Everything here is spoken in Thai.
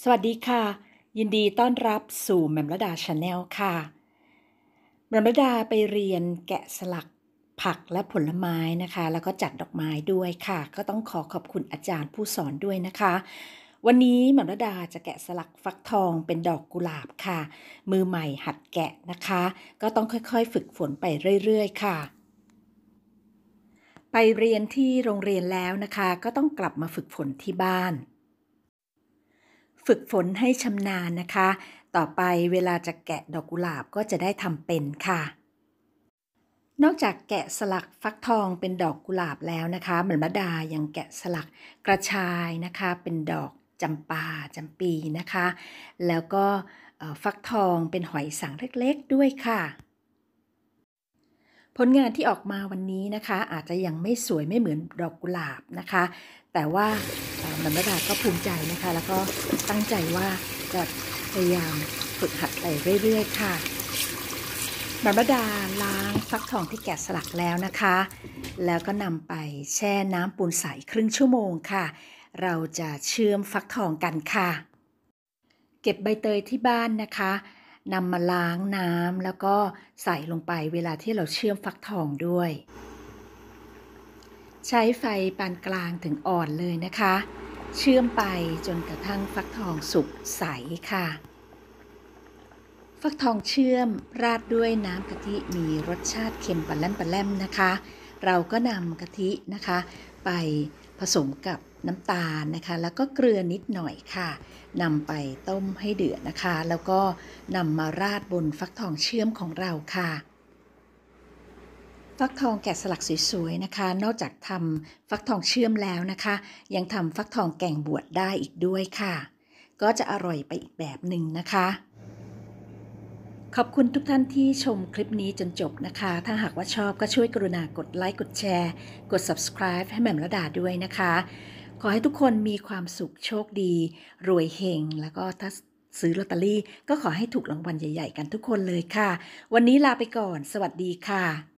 สวัสดีค่ะ ยินดีต้อนรับสู่แมมระดาชาแนลค่ะแมมระดาไปเรียนแกะสลักผักและผลไม้นะคะ แล้วก็จัดดอกไม้ด้วยค่ะ ก็ต้องขอขอบคุณอาจารย์ผู้สอนด้วยนะคะ วันนี้แมมระดาจะแกะสลักฟักทองเป็นดอกกุหลาบค่ะ มือใหม่หัดแกะนะคะ ก็ต้องค่อยๆฝึกฝนไปเรื่อยๆ ค่ะ ไปเรียนที่โรงเรียนแล้วนะคะ ก็ต้องกลับมาฝึกฝนที่บ้านฝึกฝนให้ชำนาญนะคะ ต่อไปเวลาจะแกะดอกกุหลาบก็จะได้ทำเป็นค่ะ นอกจากแกะสลักฟักทองเป็นดอกกุหลาบแล้วนะคะ เหมือนมดาอย่างแกะสลักกระชายนะคะ เป็นดอกจำปาจำปีนะคะ แล้วก็ฟักทองเป็นหอยสังเล็กๆด้วยค่ะ ผลงานที่ออกมาวันนี้นะคะ อาจจะยังไม่สวยไม่เหมือนดอกกุหลาบนะคะแต่ว่านันดา ก็ภูมิใจนะคะ แล้วก็ตั้งใจว่าจะพยายามฝึกหัดไปเรื่อยๆค่ะนันดา ล้างฟักทองที่แกะสลักแล้วนะคะ แล้วก็นำไปแช่น้ำปูนใส ครึ่งชั่วโมงค่ะ เราจะเชื่อมฟักทองกันค่ะ เก็บใบเตยที่บ้านนะคะนำมาล้างน้ำแล้วก็ใส่ลงไปเวลาที่เราเชื่อมฟักทองด้วยใช้ไฟปานกลางถึงอ่อนเลยนะคะ เชื่อมไปจนกระทั่งฟักทองสุกใสค่ะ ฟักทองเชื่อมราดด้วยน้ำกะทิมีรสชาติเค็มปลาแลมปลาแลมนะคะ เราก็นำกะทินะคะ ไปผสมกับน้ำตาลนะคะ แล้วก็เกลือนิดหน่อยค่ะนำไปต้มให้เดือดนะคะ แล้วก็นำมาราดบนฟักทองเชื่อมของเราค่ะฟักทองแกะสลักสวยๆนะคะ นอกจากทำฟักทองเชื่อมแล้วนะคะ ยังทำฟักทองแกงบวชได้อีกด้วยค่ะ ก็จะอร่อยไปอีกแบบหนึ่งนะคะ ขอบคุณทุกท่านที่ชมคลิปนี้จนจบนะคะ ถ้าหากว่าชอบก็ช่วยกรุณากดไลค์กดแชร์ กด subscribe ให้แหม่มระดาด้วยนะคะ ขอให้ทุกคนมีความสุขโชคดี รวยเฮงแล้วก็ถ้าซื้อลอตเตอรี่ ก็ขอให้ถูกรางวัลใหญ่ ๆ กันทุกคนเลยค่ะ วันนี้ลาไปก่อน สวัสดีค่ะ